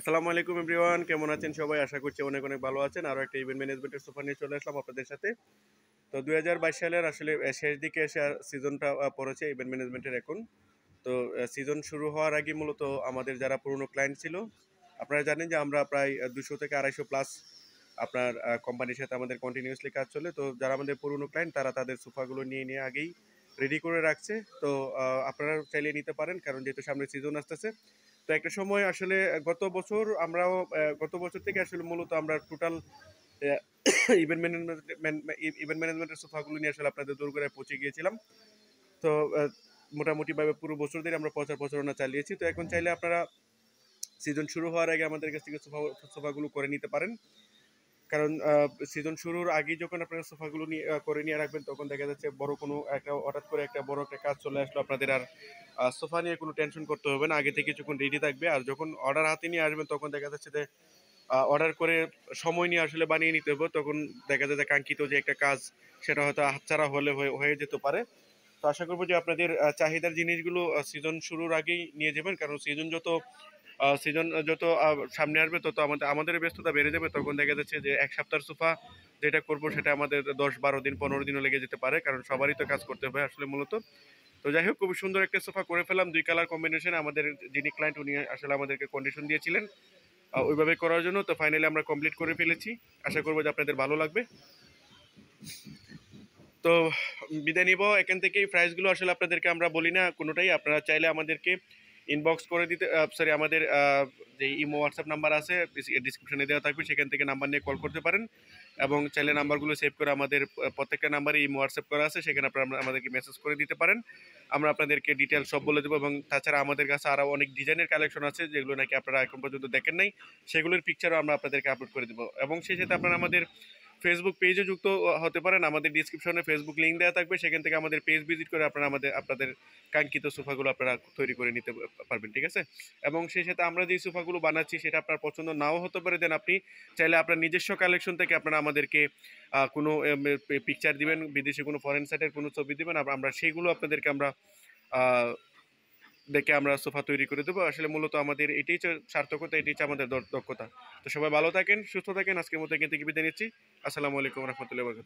আসসালামু আলাইকুম এভরিওয়ান কেমন আছেন সবাই আশা করছি অনেক অনেক ভালো আছেন আরও একটা ইভেন্ট ম্যানেজমেন্টের সোফা নিয়ে চলে আসলাম আপনাদের সাথে তো বাইশ সালের আসলে শেষ দিকে এসে সিজনটা পড়েছে ইভেন্ট ম্যানেজমেন্টের এখন তো সিজন শুরু হওয়ার আগে মূলত আমাদের যারা পুরনো ক্লায়েন্ট ছিল আপনারা জানেন যে আমরা প্রায় দুশো থেকে আড়াইশো প্লাস আপনার কোম্পানির সাথে আমাদের কন্টিনিউসলি কাজ চলে তো যারা আমাদের পুরনো ক্লায়েন্ট তারা তাদের সোফাগুলো নিয়ে নিয়ে আগেই রেডি করে রাখছে তো আপনারা চাইলে নিতে পারেন কারণ যেহেতু সামনে সিজন আসতেছে তো একটা সময় আসলে গত বছর আমরাও গত বছর থেকে আসলে মূলত আমরা টোটাল ইভেন্ট ম্যানেজমেন্ট ইভেন্ট ম্যানেজমেন্টের সোফাগুলো নিয়ে আসলে আপনাদের করে পৌঁছে গিয়েছিলাম তো মোটামুটিভাবে পুরো বছর ধরে আমরা প্রচার প্রচারণা চালিয়েছি তো এখন চাইলে আপনারা সিজন শুরু হওয়ার আগে আমাদের কাছ থেকে সোফা সোফাগুলো করে নিতে পারেন কারণ সিজন শুরুর আগে যখন আপনারা সোফাগুলো নিয়ে করে নিয়ে রাখবেন তখন দেখা যাচ্ছে বড় কোনো একটা হঠাৎ করে একটা বড় একটা কাজ চলে আসলো আপনাদের আর সোফা নিয়ে কোনো টেনশন করতে হবে না আগে থেকে কিছুক্ষণ রেডি থাকবে আর যখন অর্ডার হাতে নিয়ে আসবেন তখন দেখা যাচ্ছে যে অর্ডার করে সময় নিয়ে আসলে বানিয়ে নিতে হবে তখন দেখা যায় যে কাঙ্ক্ষিত যে একটা কাজ সেটা হয়তো হাতছাড়া হলে হয়ে যেতে পারে তো আশা করবো যে আপনাদের চাহিদার জিনিসগুলো সিজন শুরুর আগেই নিয়ে যাবেন কারণ সিজন যত সিজন যত সামনে আসবে তত আমাদের আমাদের ব্যস্ততা বেড়ে যাবে তখন দেখা যাচ্ছে যে এক সপ্তাহ সোফা যেটা করব সেটা আমাদের দশ বারো দিন পনেরো দিনও লেগে যেতে পারে কারণ সবারই তো কাজ করতে হবে আসলে মূলত তো যাই হোক খুবই সুন্দর একটা সোফা করে ফেলাম দুই কালার কম্বিনেশনে আমাদের যিনি ক্লায়েন্ট উনি আসলে আমাদেরকে কন্ডিশন দিয়েছিলেন ওইভাবে করার জন্য তো ফাইনালি আমরা কমপ্লিট করে ফেলেছি আশা করবো যে আপনাদের ভালো লাগবে তো বিদায় নিব এখান থেকেই প্রাইসগুলো আসলে আপনাদেরকে আমরা বলি না কোনোটাই আপনারা চাইলে আমাদেরকে ইনবক্স করে দিতে সরি আমাদের যে ইমো হোয়াটসঅ্যাপ নাম্বার আছে ডিসক্রিপশনে দেওয়া থাকবে সেখান থেকে নাম্বার নিয়ে কল করতে পারেন এবং চাইলে নাম্বারগুলো সেভ করে আমাদের প্রত্যেকটা নাম্বারে ইমো হোয়াটসঅ্যাপ করা আছে সেখানে আপনারা আমাদেরকে মেসেজ করে দিতে পারেন আমরা আপনাদেরকে ডিটেল সব বলে দেবো এবং তাছাড়া আমাদের কাছে আরও অনেক ডিজাইনের কালেকশন আছে যেগুলো নাকি আপনারা এখন পর্যন্ত দেখেন নাই সেগুলোর পিকচারও আমরা আপনাদেরকে আপলোড করে দেবো এবং সেই সাথে আপনারা আমাদের ফেসবুক পেজে যুক্ত হতে পারেন আমাদের ডিসক্রিপশনে ফেসবুক লিঙ্ক দেওয়া থাকবে সেখান থেকে আমাদের পেজ ভিজিট করে আপনারা আমাদের আপনাদের কাঙ্ক্ষিত সোফাগুলো আপনারা তৈরি করে নিতে পারবেন ঠিক আছে এবং সেই সাথে আমরা যেই সোফাগুলো বানাচ্ছি সেটা আপনার পছন্দ নাও হতে পারে দেন আপনি চাইলে আপনার নিজস্ব কালেকশন থেকে আপনারা আমাদেরকে কোনো পিকচার দিবেন বিদেশে কোনো ফরেন সাইটের কোনো ছবি দিবেন আমরা সেইগুলো আপনাদেরকে আমরা দেখে আমরা সোফা তৈরি করে দেবো আসলে মূলত আমাদের এটাই সার্থকতা এটাই আমাদের দক্ষতা তো সবাই ভালো থাকেন সুস্থ থাকেন আজকের মতো এখান থেকে বিদায় নিচ্ছি আসসালামু আলাইকুম রহমতুল্লাহ